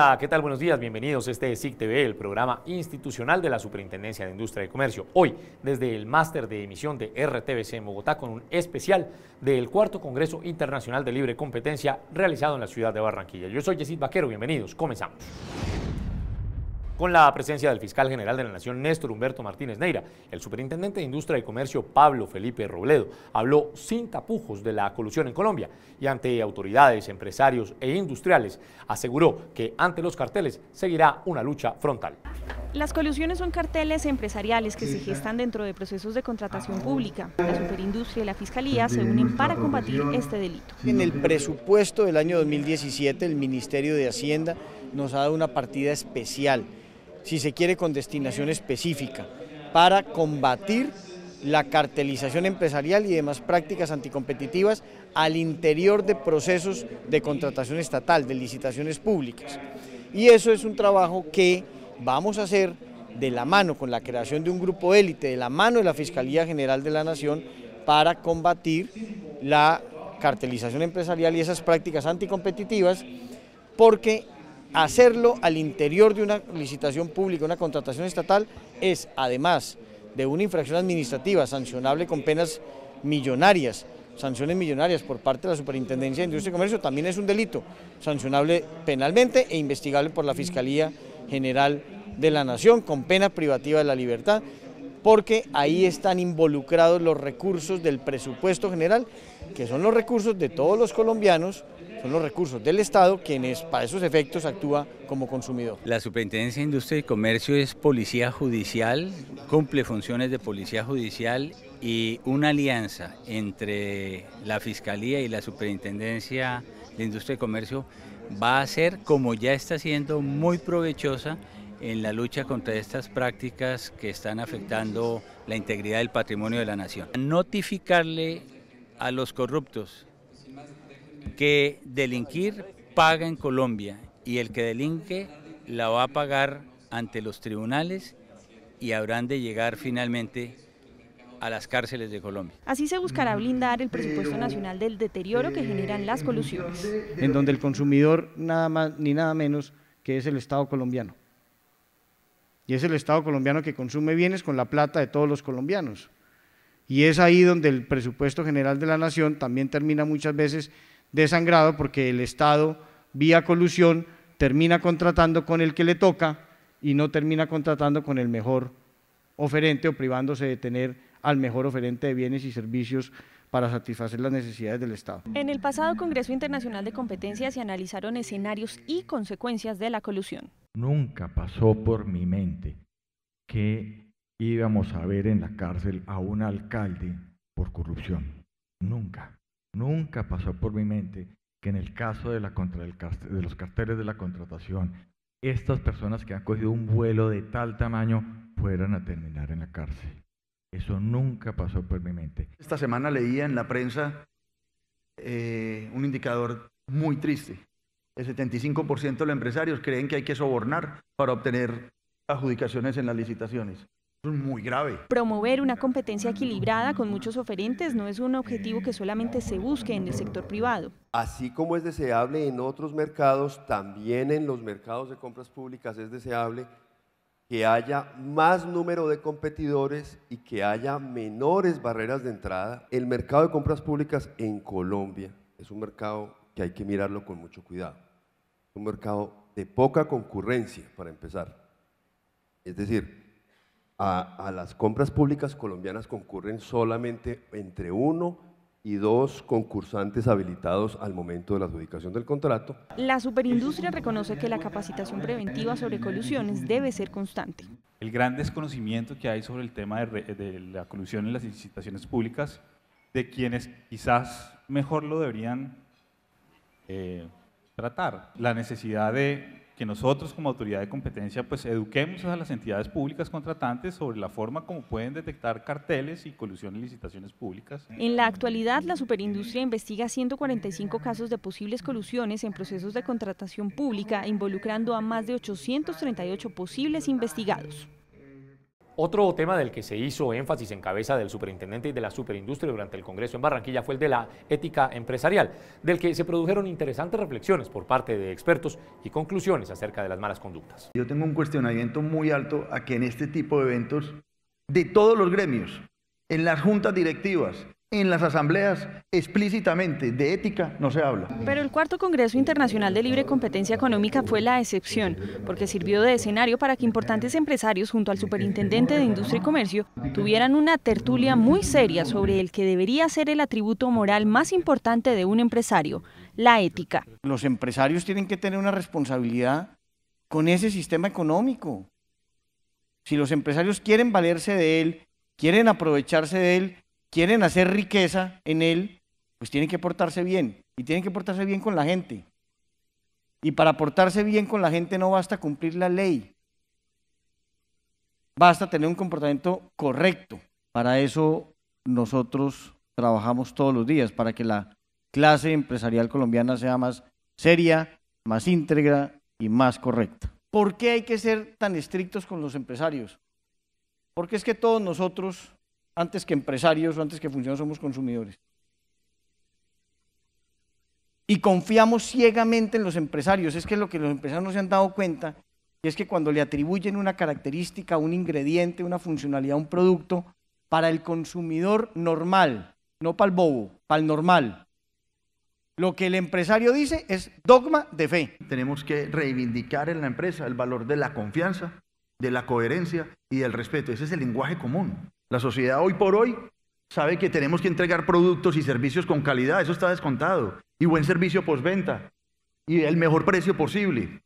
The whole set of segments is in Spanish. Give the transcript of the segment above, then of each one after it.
Hola, ¿qué tal? Buenos días, bienvenidos. Este es SIC TV, el programa institucional de la Superintendencia de Industria y Comercio. Hoy, desde el máster de emisión de RTBC en Bogotá, con un especial del cuarto Congreso Internacional de Libre Competencia realizado en la ciudad de Barranquilla. Yo soy Yesid Vaquero, bienvenidos, comenzamos con la presencia del fiscal general de la Nación, Néstor Humberto Martínez Neira. El superintendente de Industria y Comercio, Pablo Felipe Robledo, habló sin tapujos de la colusión en Colombia y ante autoridades, empresarios e industriales aseguró que ante los carteles seguirá una lucha frontal. Las colusiones son carteles empresariales que se gestan dentro de procesos de contratación ah. pública. La superindustria y la fiscalía se unen para combatir este delito. En el presupuesto del año 2017, el Ministerio de Hacienda nos ha dado una partida especial si se quiere con destinación específica, para combatir la cartelización empresarial y demás prácticas anticompetitivas al interior de procesos de contratación estatal, de licitaciones públicas. Y eso es un trabajo que vamos a hacer de la mano con la creación de un grupo élite, de la mano de la Fiscalía General de la Nación, para combatir la cartelización empresarial y esas prácticas anticompetitivas, porque Hacerlo al interior de una licitación pública, una contratación estatal, es además de una infracción administrativa sancionable con penas millonarias, sanciones millonarias por parte de la Superintendencia de Industria y Comercio, también es un delito sancionable penalmente e investigable por la Fiscalía General de la Nación con pena privativa de la libertad, porque ahí están involucrados los recursos del presupuesto general, que son los recursos de todos los colombianos son los recursos del Estado quienes para esos efectos actúa como consumidor. La Superintendencia de Industria y Comercio es policía judicial, cumple funciones de policía judicial y una alianza entre la Fiscalía y la Superintendencia de Industria y Comercio va a ser, como ya está siendo, muy provechosa en la lucha contra estas prácticas que están afectando la integridad del patrimonio de la nación. Notificarle a los corruptos que delinquir paga en Colombia y el que delinque la va a pagar ante los tribunales y habrán de llegar finalmente a las cárceles de Colombia. Así se buscará blindar el presupuesto nacional del deterioro que generan las colusiones. En donde el consumidor nada más ni nada menos que es el Estado colombiano. Y es el Estado colombiano que consume bienes con la plata de todos los colombianos. Y es ahí donde el presupuesto general de la nación también termina muchas veces desangrado porque el Estado, vía colusión, termina contratando con el que le toca y no termina contratando con el mejor oferente o privándose de tener al mejor oferente de bienes y servicios para satisfacer las necesidades del Estado. En el pasado Congreso Internacional de Competencia se analizaron escenarios y consecuencias de la colusión. Nunca pasó por mi mente que íbamos a ver en la cárcel a un alcalde por corrupción. Nunca. Nunca pasó por mi mente que en el caso de, la de los carteles de la contratación, estas personas que han cogido un vuelo de tal tamaño fueran a terminar en la cárcel. Eso nunca pasó por mi mente. Esta semana leía en la prensa eh, un indicador muy triste. El 75% de los empresarios creen que hay que sobornar para obtener adjudicaciones en las licitaciones muy grave. Promover una competencia equilibrada con muchos oferentes no es un objetivo que solamente se busque en el sector privado. Así como es deseable en otros mercados, también en los mercados de compras públicas es deseable que haya más número de competidores y que haya menores barreras de entrada. El mercado de compras públicas en Colombia es un mercado que hay que mirarlo con mucho cuidado. Un mercado de poca concurrencia, para empezar. Es decir, a, las compras públicas colombianas concurren solamente entre uno y dos concursantes habilitados al momento de la adjudicación del contrato. La superindustria reconoce que la capacitación preventiva sobre colusiones debe ser constante. El gran desconocimiento que hay sobre el tema de, la colusión en las licitaciones públicas, de quienes quizás mejor lo deberían eh, tratar. La necesidad de que nosotros como autoridad de competencia pues eduquemos a las entidades públicas contratantes sobre la forma como pueden detectar carteles y colusión en licitaciones públicas. En la actualidad la superindustria investiga 145 casos de posibles colusiones en procesos de contratación pública involucrando a más de 838 posibles investigados. Otro tema del que se hizo énfasis en cabeza del superintendente y de la superindustria durante el Congreso en Barranquilla fue el de la ética empresarial, del que se produjeron interesantes reflexiones por parte de expertos y conclusiones acerca de las malas conductas. Yo tengo un cuestionamiento muy alto a que en este tipo de eventos, de todos los gremios, en las juntas directivas, en las asambleas explícitamente de ética no se habla. Pero el cuarto Congreso Internacional de Libre Competencia Económica fue la excepción, porque sirvió de escenario para que importantes empresarios junto al superintendente de Industria y Comercio tuvieran una tertulia muy seria sobre el que debería ser el atributo moral más importante de un empresario, la ética. Los empresarios tienen que tener una responsabilidad con ese sistema económico. Si los empresarios quieren valerse de él, quieren aprovecharse de él, quieren hacer riqueza en él, pues tienen que portarse bien. Y tienen que portarse bien con la gente. Y para portarse bien con la gente no basta cumplir la ley. Basta tener un comportamiento correcto. Para eso nosotros trabajamos todos los días, para que la clase empresarial colombiana sea más seria, más íntegra y más correcta. ¿Por qué hay que ser tan estrictos con los empresarios? Porque es que todos nosotros antes que empresarios o antes que funcionarios somos consumidores. Y confiamos ciegamente en los empresarios. Es que lo que los empresarios no se han dado cuenta es que cuando le atribuyen una característica, un ingrediente, una funcionalidad un producto, para el consumidor normal, no para el bobo, para el normal, lo que el empresario dice es dogma de fe. Tenemos que reivindicar en la empresa el valor de la confianza, de la coherencia y del respeto. Ese es el lenguaje común. La sociedad hoy por hoy sabe que tenemos que entregar productos y servicios con calidad, eso está descontado, y buen servicio postventa, y el mejor precio posible.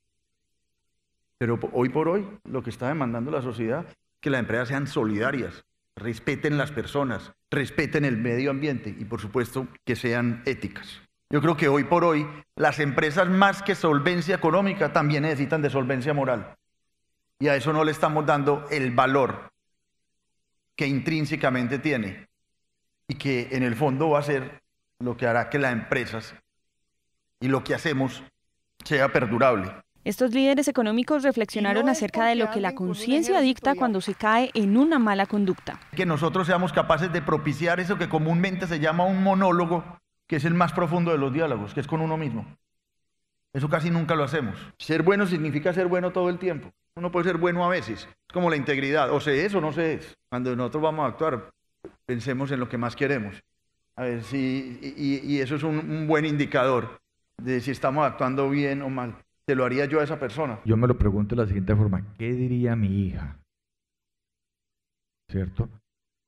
Pero hoy por hoy lo que está demandando la sociedad es que las empresas sean solidarias, respeten las personas, respeten el medio ambiente y por supuesto que sean éticas. Yo creo que hoy por hoy las empresas más que solvencia económica también necesitan de solvencia moral. Y a eso no le estamos dando el valor que intrínsecamente tiene y que en el fondo va a ser lo que hará que las empresas y lo que hacemos sea perdurable. Estos líderes económicos reflexionaron acerca de lo que la conciencia dicta cuando se cae en una mala conducta. Que nosotros seamos capaces de propiciar eso que comúnmente se llama un monólogo, que es el más profundo de los diálogos, que es con uno mismo. Eso casi nunca lo hacemos. Ser bueno significa ser bueno todo el tiempo. Uno puede ser bueno a veces. Es como la integridad. O se es o no se es. Cuando nosotros vamos a actuar, pensemos en lo que más queremos. A ver si. Y, eso es un, buen indicador de si estamos actuando bien o mal. Te lo haría yo a esa persona. Yo me lo pregunto de la siguiente forma: ¿qué diría mi hija? ¿Cierto?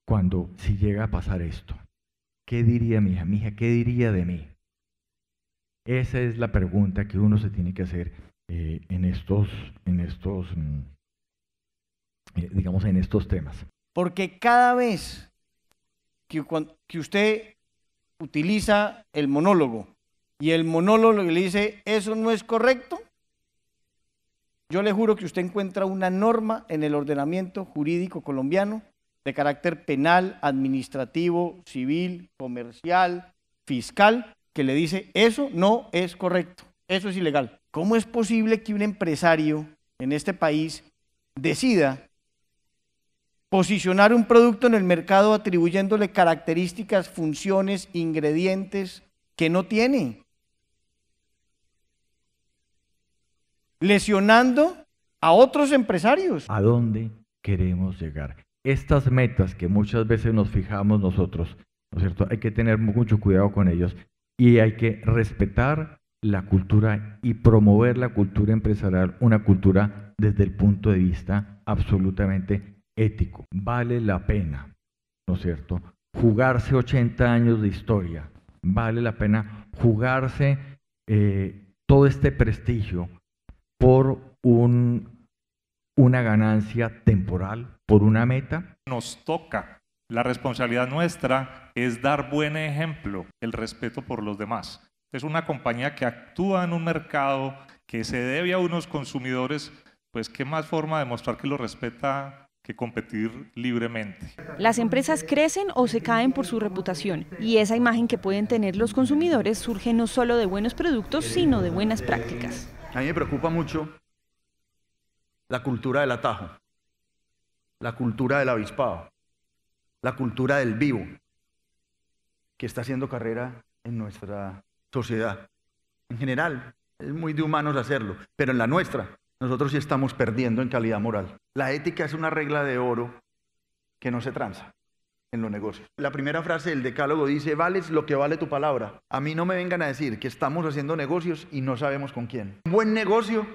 Cuando si llega a pasar esto. ¿Qué diría mi hija? Mi hija, ¿qué diría de mí? Esa es la pregunta que uno se tiene que hacer eh, en estos, en estos, mm, eh, digamos, en estos temas. Porque cada vez que usted utiliza el monólogo y el monólogo le dice, eso no es correcto, yo le juro que usted encuentra una norma en el ordenamiento jurídico colombiano de carácter penal, administrativo, civil, comercial, fiscal, que le dice, eso no es correcto, eso es ilegal. ¿Cómo es posible que un empresario en este país decida posicionar un producto en el mercado atribuyéndole características, funciones, ingredientes que no tiene? Lesionando a otros empresarios. ¿A dónde queremos llegar? Estas metas que muchas veces nos fijamos nosotros, ¿no es cierto? Hay que tener mucho cuidado con ellos y hay que respetar la cultura y promover la cultura empresarial, una cultura desde el punto de vista absolutamente ético. Vale la pena, ¿no es cierto? Jugarse 80 años de historia, vale la pena jugarse eh, todo este prestigio por un, una ganancia temporal, por una meta. Nos toca la responsabilidad nuestra es dar buen ejemplo, el respeto por los demás. Es una compañía que actúa en un mercado que se debe a unos consumidores, pues qué más forma de mostrar que lo respeta que competir libremente. Las empresas crecen o se caen por su reputación y esa imagen que pueden tener los consumidores surge no solo de buenos productos, sino de buenas prácticas. A mí me preocupa mucho la cultura del atajo, la cultura del avispado la cultura del vivo que está haciendo carrera en nuestra sociedad. En general, es muy de humanos hacerlo, pero en la nuestra, nosotros sí estamos perdiendo en calidad moral. La ética es una regla de oro que no se tranza en los negocios. La primera frase del decálogo dice, vales lo que vale tu palabra. A mí no me vengan a decir que estamos haciendo negocios y no sabemos con quién. Un buen negocio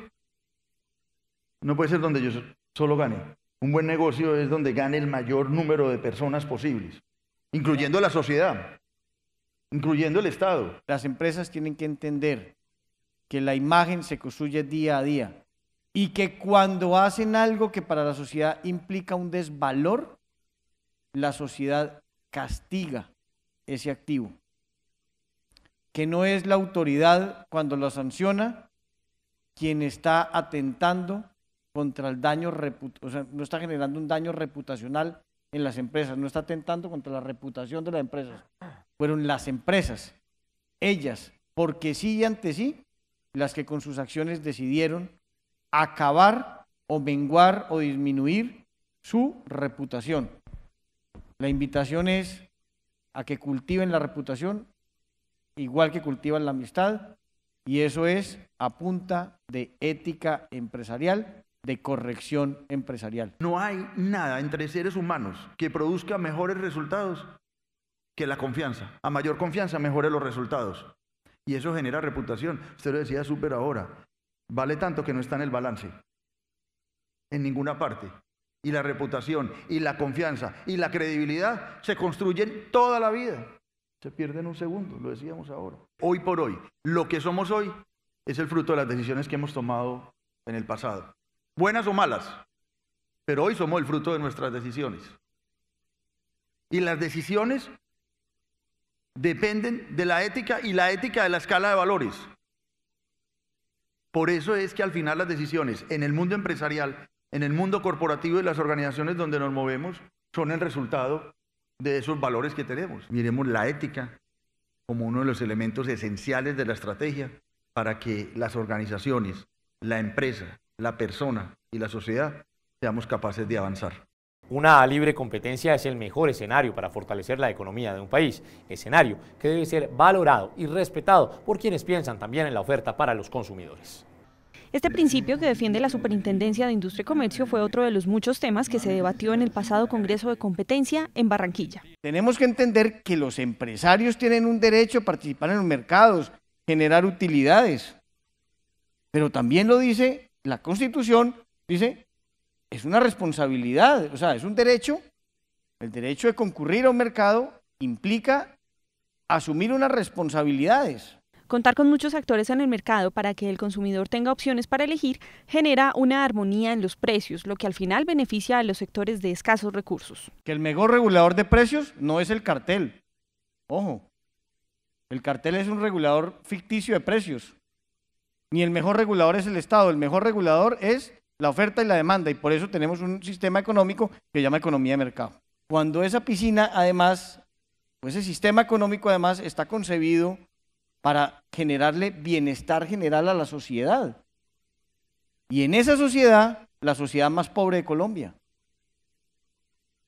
no puede ser donde yo solo gane. Un buen negocio es donde gane el mayor número de personas posibles, incluyendo la sociedad, incluyendo el Estado. Las empresas tienen que entender que la imagen se construye día a día y que cuando hacen algo que para la sociedad implica un desvalor, la sociedad castiga ese activo. Que no es la autoridad cuando lo sanciona quien está atentando contra el daño, o sea, no está generando un daño reputacional en las empresas, no está atentando contra la reputación de las empresas. Fueron las empresas, ellas, porque sí y ante sí, las que con sus acciones decidieron acabar o menguar o disminuir su reputación. La invitación es a que cultiven la reputación igual que cultivan la amistad y eso es a punta de ética empresarial de corrección empresarial. No hay nada entre seres humanos que produzca mejores resultados que la confianza. A mayor confianza, mejores los resultados. Y eso genera reputación. Usted lo decía súper ahora. Vale tanto que no está en el balance. En ninguna parte. Y la reputación, y la confianza, y la credibilidad se construyen toda la vida. Se pierden un segundo, lo decíamos ahora. Hoy por hoy, lo que somos hoy es el fruto de las decisiones que hemos tomado en el pasado buenas o malas, pero hoy somos el fruto de nuestras decisiones. Y las decisiones dependen de la ética y la ética de la escala de valores. Por eso es que al final las decisiones en el mundo empresarial, en el mundo corporativo y las organizaciones donde nos movemos son el resultado de esos valores que tenemos. Miremos la ética como uno de los elementos esenciales de la estrategia para que las organizaciones, la empresa, la persona y la sociedad seamos capaces de avanzar. Una libre competencia es el mejor escenario para fortalecer la economía de un país, escenario que debe ser valorado y respetado por quienes piensan también en la oferta para los consumidores. Este principio que defiende la Superintendencia de Industria y Comercio fue otro de los muchos temas que se debatió en el pasado Congreso de Competencia en Barranquilla. Tenemos que entender que los empresarios tienen un derecho a participar en los mercados, generar utilidades, pero también lo dice la Constitución dice, es una responsabilidad, o sea, es un derecho. El derecho de concurrir a un mercado implica asumir unas responsabilidades. Contar con muchos actores en el mercado para que el consumidor tenga opciones para elegir genera una armonía en los precios, lo que al final beneficia a los sectores de escasos recursos. Que el mejor regulador de precios no es el cartel. Ojo, el cartel es un regulador ficticio de precios ni el mejor regulador es el Estado, el mejor regulador es la oferta y la demanda, y por eso tenemos un sistema económico que se llama economía de mercado. Cuando esa piscina, además, pues ese sistema económico, además, está concebido para generarle bienestar general a la sociedad. Y en esa sociedad, la sociedad más pobre de Colombia,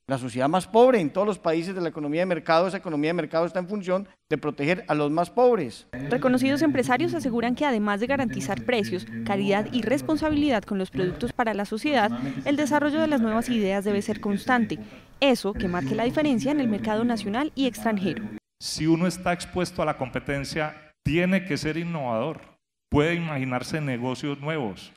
la sociedad más pobre en todos los países de la economía de mercado, esa economía de mercado está en función de proteger a los más pobres. Reconocidos empresarios aseguran que además de garantizar precios, calidad y responsabilidad con los productos para la sociedad, el desarrollo de las nuevas ideas debe ser constante. Eso que marque la diferencia en el mercado nacional y extranjero. Si uno está expuesto a la competencia, tiene que ser innovador. Puede imaginarse negocios nuevos,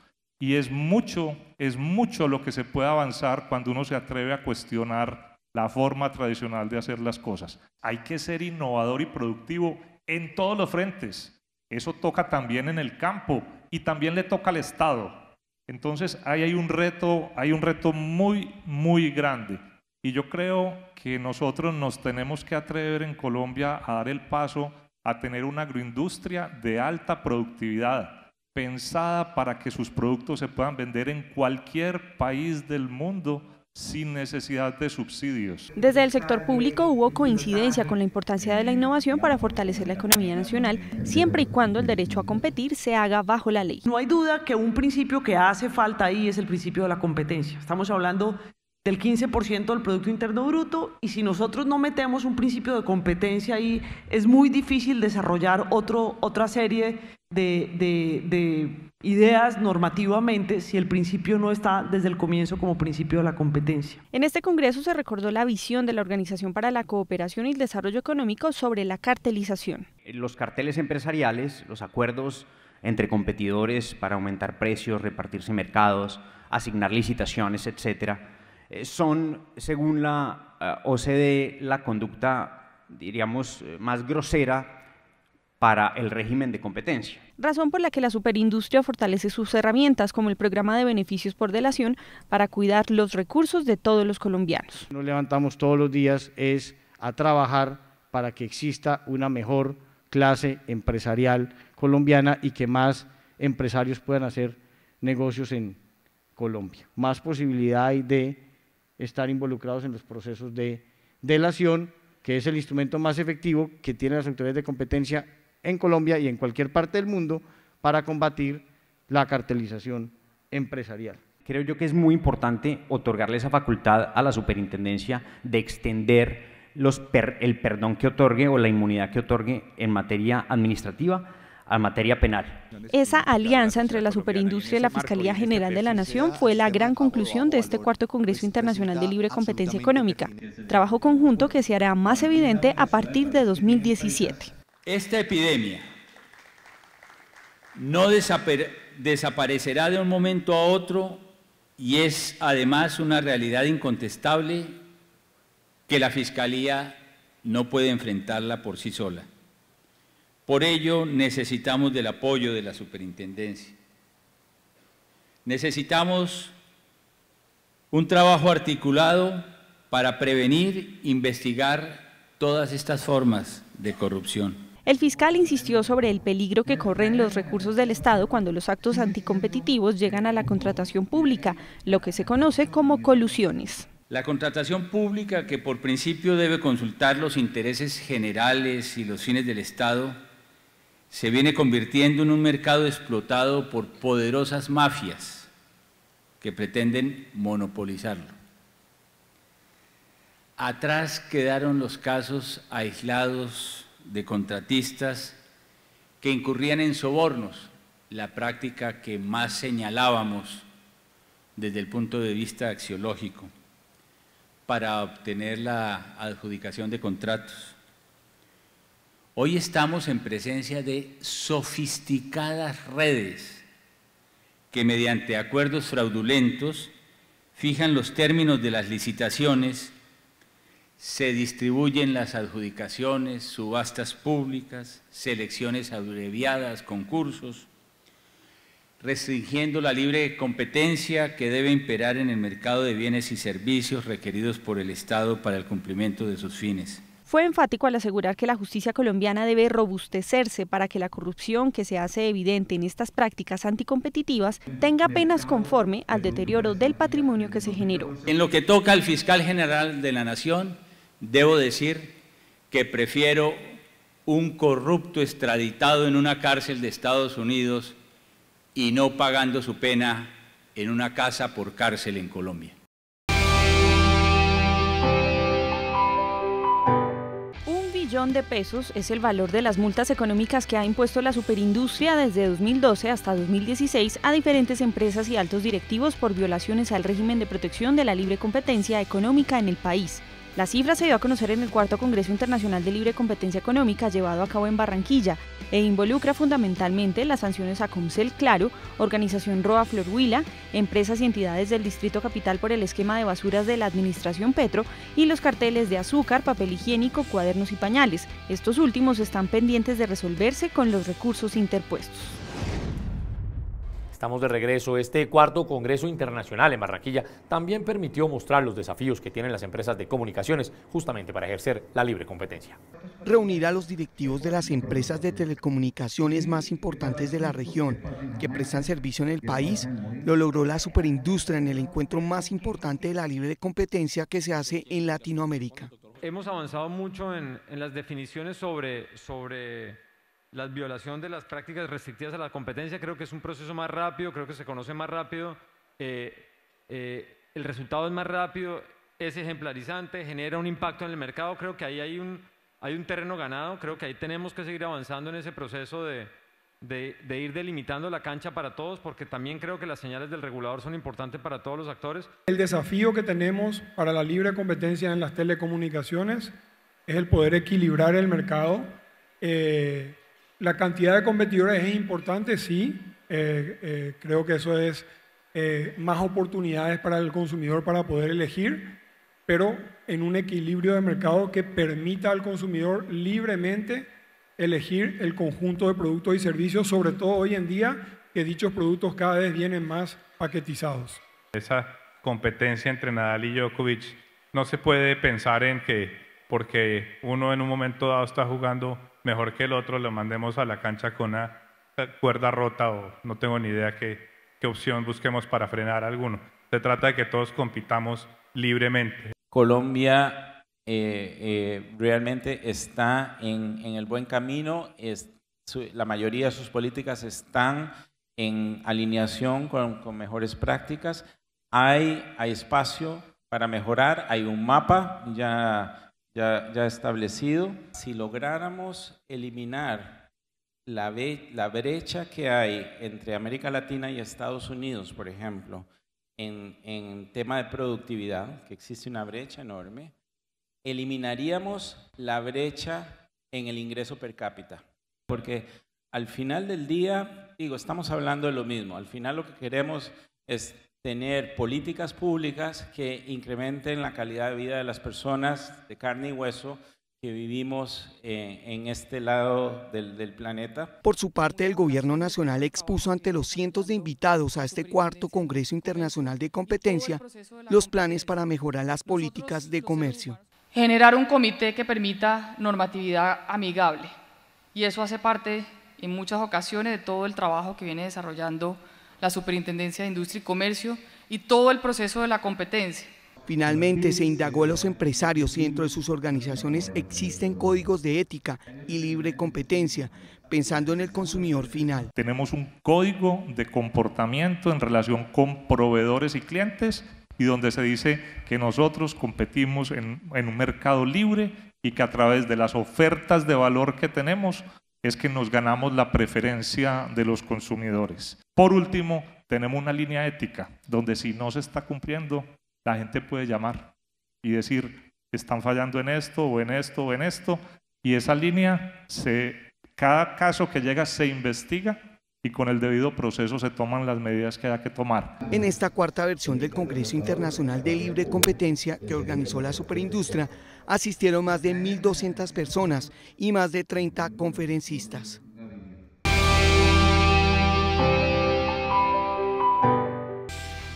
y es mucho, es mucho lo que se puede avanzar cuando uno se atreve a cuestionar la forma tradicional de hacer las cosas. Hay que ser innovador y productivo en todos los frentes. Eso toca también en el campo y también le toca al Estado. Entonces ahí hay un reto, hay un reto muy, muy grande. Y yo creo que nosotros nos tenemos que atrever en Colombia a dar el paso a tener una agroindustria de alta productividad pensada para que sus productos se puedan vender en cualquier país del mundo sin necesidad de subsidios. Desde el sector público hubo coincidencia con la importancia de la innovación para fortalecer la economía nacional, siempre y cuando el derecho a competir se haga bajo la ley. No hay duda que un principio que hace falta ahí es el principio de la competencia. Estamos hablando del 15% del Producto Interno Bruto y si nosotros no metemos un principio de competencia ahí, es muy difícil desarrollar otro, otra serie de, ideas normativamente si el principio no está desde el comienzo como principio de la competencia. En este Congreso se recordó la visión de la Organización para la Cooperación y el Desarrollo Económico sobre la cartelización. Los carteles empresariales, los acuerdos entre competidores para aumentar precios, repartirse mercados, asignar licitaciones, etcétera, eh, son, según la eh, OCDE, la conducta, diríamos, eh, más grosera para el régimen de competencia razón por la que la superindustria fortalece sus herramientas como el programa de beneficios por delación para cuidar los recursos de todos los colombianos. Nos levantamos todos los días es a trabajar para que exista una mejor clase empresarial colombiana y que más empresarios puedan hacer negocios en Colombia. Más posibilidad de estar involucrados en los procesos de delación, que es el instrumento más efectivo que tienen las autoridades de competencia en Colombia y en cualquier parte del mundo para combatir la cartelización empresarial. Creo yo que es muy importante otorgarle esa facultad a la superintendencia de extender el perdón que otorgue o la inmunidad que otorgue en materia administrativa a materia penal. Esa alianza entre la superindustria y la Fiscalía General de la Nación fue la gran conclusión de este cuarto Congreso Internacional de Libre Competencia Económica, trabajo conjunto que se hará más evidente a partir de 2017. Esta epidemia no desaparecerá de un momento a otro y es además una realidad incontestable que la Fiscalía no puede enfrentarla por sí sola. Por ello necesitamos del apoyo de la Superintendencia. Necesitamos un trabajo articulado para prevenir, investigar todas estas formas de corrupción. El fiscal insistió sobre el peligro que corren los recursos del Estado cuando los actos anticompetitivos llegan a la contratación pública, lo que se conoce como colusiones. La contratación pública, que por principio debe consultar los intereses generales y los fines del Estado, se viene convirtiendo en un mercado explotado por poderosas mafias que pretenden monopolizarlo. Atrás quedaron los casos aislados de contratistas que incurrían en sobornos, la práctica que más señalábamos desde el punto de vista axiológico para obtener la adjudicación de contratos. Hoy estamos en presencia de sofisticadas redes que mediante acuerdos fraudulentos fijan los términos de las licitaciones se distribuyen las adjudicaciones, subastas públicas, selecciones abreviadas, concursos, restringiendo la libre competencia que debe imperar en el mercado de bienes y servicios requeridos por el Estado para el cumplimiento de sus fines. Fue enfático al asegurar que la justicia colombiana debe robustecerse para que la corrupción que se hace evidente en estas prácticas anticompetitivas tenga penas conforme al deterioro del patrimonio que se generó. En lo que toca al fiscal general de la Nación, Debo decir que prefiero un corrupto extraditado en una cárcel de Estados Unidos y no pagando su pena en una casa por cárcel en Colombia. Un billón de pesos es el valor de las multas económicas que ha impuesto la superindustria desde 2012 hasta 2016 a diferentes empresas y altos directivos por violaciones al régimen de protección de la libre competencia económica en el país. La cifra se dio a conocer en el cuarto Congreso Internacional de Libre Competencia Económica llevado a cabo en Barranquilla e involucra fundamentalmente las sanciones a Comcel Claro, Organización Roa Huila, empresas y entidades del Distrito Capital por el esquema de basuras de la Administración Petro y los carteles de azúcar, papel higiénico, cuadernos y pañales. Estos últimos están pendientes de resolverse con los recursos interpuestos. Estamos de regreso. Este cuarto Congreso Internacional en Barranquilla también permitió mostrar los desafíos que tienen las empresas de comunicaciones justamente para ejercer la libre competencia. Reunir a los directivos de las empresas de telecomunicaciones más importantes de la región que prestan servicio en el país lo logró la superindustria en el encuentro más importante de la libre competencia que se hace en Latinoamérica. Hemos avanzado mucho en, las definiciones sobre, sobre la violación de las prácticas restrictivas a la competencia, creo que es un proceso más rápido, creo que se conoce más rápido, eh, eh, el resultado es más rápido, es ejemplarizante, genera un impacto en el mercado, creo que ahí hay un, hay un terreno ganado, creo que ahí tenemos que seguir avanzando en ese proceso de, de, ir delimitando la cancha para todos, porque también creo que las señales del regulador son importantes para todos los actores. El desafío que tenemos para la libre competencia en las telecomunicaciones es el poder equilibrar el mercado eh, la cantidad de competidores es importante, sí. Eh, eh, creo que eso es eh, más oportunidades para el consumidor para poder elegir, pero en un equilibrio de mercado que permita al consumidor libremente elegir el conjunto de productos y servicios, sobre todo hoy en día que dichos productos cada vez vienen más paquetizados. Esa competencia entre Nadal y Djokovic no se puede pensar en que porque uno en un momento dado está jugando mejor que el otro, lo mandemos a la cancha con una cuerda rota o no tengo ni idea qué, qué opción busquemos para frenar a alguno. Se trata de que todos compitamos libremente. Colombia eh, eh, realmente está en, el buen camino, la mayoría de sus políticas están en alineación con, mejores prácticas, hay, hay espacio para mejorar, hay un mapa, ya ya, establecido. Si lográramos eliminar la, la brecha que hay entre América Latina y Estados Unidos, por ejemplo, en, en tema de productividad, que existe una brecha enorme, eliminaríamos la brecha en el ingreso per cápita. Porque al final del día, digo, estamos hablando de lo mismo. Al final lo que queremos es tener políticas públicas que incrementen la calidad de vida de las personas de carne y hueso que vivimos eh, en este lado del, planeta. Por su parte, el Gobierno Nacional expuso ante los cientos de invitados a este cuarto Congreso Internacional de Competencia los planes para mejorar las políticas de comercio. Generar un comité que permita normatividad amigable. Y eso hace parte en muchas ocasiones de todo el trabajo que viene desarrollando la Superintendencia de Industria y Comercio y todo el proceso de la competencia. Finalmente se indagó a los empresarios si dentro de sus organizaciones existen códigos de ética y libre competencia, pensando en el consumidor final. Tenemos un código de comportamiento en relación con proveedores y clientes y donde se dice que nosotros competimos en, en un mercado libre y que a través de las ofertas de valor que tenemos es que nos ganamos la preferencia de los consumidores. Por último, tenemos una línea ética donde si no se está cumpliendo, la gente puede llamar y decir, están fallando en esto o en esto o en esto. Y esa línea, se, cada caso que llega se investiga y con el debido proceso se toman las medidas que hay que tomar. En esta cuarta versión del Congreso Internacional de Libre Competencia que organizó la Superindustria, asistieron más de 1.200 personas y más de 30 conferencistas.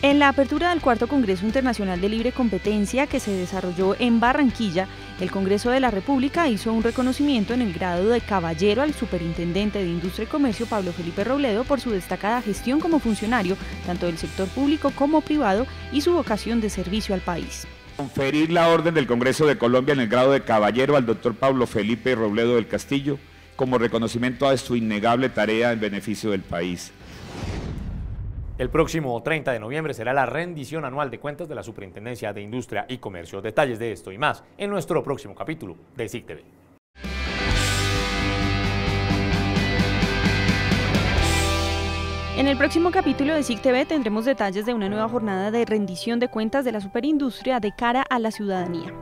En la apertura del cuarto Congreso Internacional de Libre Competencia que se desarrolló en Barranquilla, el Congreso de la República hizo un reconocimiento en el grado de caballero al superintendente de Industria y Comercio Pablo Felipe Robledo por su destacada gestión como funcionario, tanto del sector público como privado, y su vocación de servicio al país. Conferir la orden del Congreso de Colombia en el grado de caballero al doctor Pablo Felipe Robledo del Castillo como reconocimiento a su innegable tarea en beneficio del país. El próximo 30 de noviembre será la rendición anual de cuentas de la Superintendencia de Industria y Comercio. Detalles de esto y más en nuestro próximo capítulo de SIC TV. En el próximo capítulo de SIC TV tendremos detalles de una nueva jornada de rendición de cuentas de la superindustria de cara a la ciudadanía.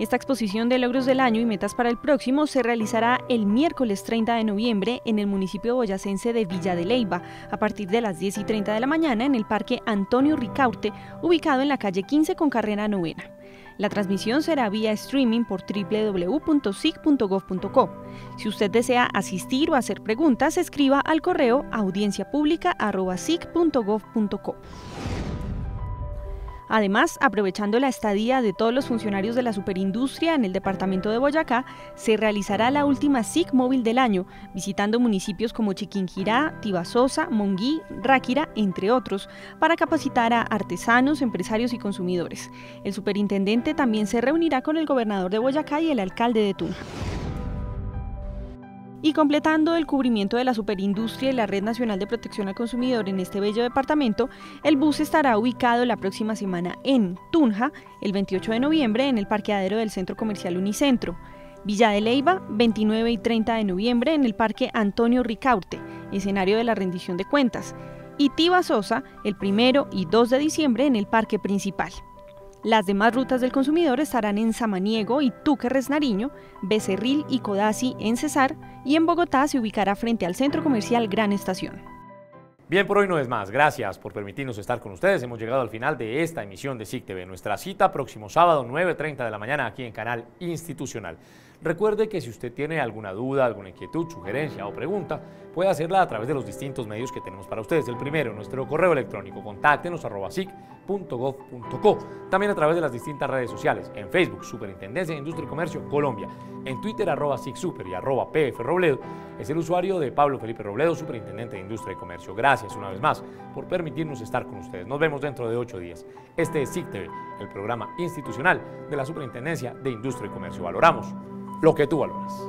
Esta exposición de logros del año y metas para el próximo se realizará el miércoles 30 de noviembre en el municipio boyacense de Villa de Leyva, a partir de las 10 y 30 de la mañana en el Parque Antonio Ricaurte, ubicado en la calle 15 con carrera novena. La transmisión será vía streaming por www.sig.gov.co. Si usted desea asistir o hacer preguntas, escriba al correo audienciapublica.sig.gov.co. Además, aprovechando la estadía de todos los funcionarios de la superindustria en el departamento de Boyacá, se realizará la última SIC móvil del año, visitando municipios como Chiquinquirá, Tibasosa, Monguí, Ráquira, entre otros, para capacitar a artesanos, empresarios y consumidores. El superintendente también se reunirá con el gobernador de Boyacá y el alcalde de Tunja. Y completando el cubrimiento de la superindustria y la Red Nacional de Protección al Consumidor en este bello departamento, el bus estará ubicado la próxima semana en Tunja, el 28 de noviembre, en el parqueadero del Centro Comercial Unicentro. Villa de Leiva, 29 y 30 de noviembre, en el Parque Antonio Ricaurte, escenario de la rendición de cuentas. Y Tiba Sosa, el 1 y 2 de diciembre, en el Parque Principal. Las demás rutas del consumidor estarán en Samaniego y Tuque Nariño, Becerril y Codazzi en Cesar y en Bogotá se ubicará frente al centro comercial Gran Estación. Bien, por hoy no es más. Gracias por permitirnos estar con ustedes. Hemos llegado al final de esta emisión de SIC TV. Nuestra cita próximo sábado 9.30 de la mañana aquí en Canal Institucional. Recuerde que si usted tiene alguna duda, alguna inquietud, sugerencia o pregunta, puede hacerla a través de los distintos medios que tenemos para ustedes. El primero, nuestro correo electrónico, contáctenos arroba sic.gov.co. También a través de las distintas redes sociales, en Facebook, Superintendencia de Industria y Comercio Colombia, en Twitter, arroba SICSuper y arroba es el usuario de Pablo Felipe Robledo, Superintendente de Industria y Comercio. Gracias una vez más por permitirnos estar con ustedes. Nos vemos dentro de ocho días. Este es TV, el programa institucional de la Superintendencia de Industria y Comercio. Valoramos lo que tú valoras.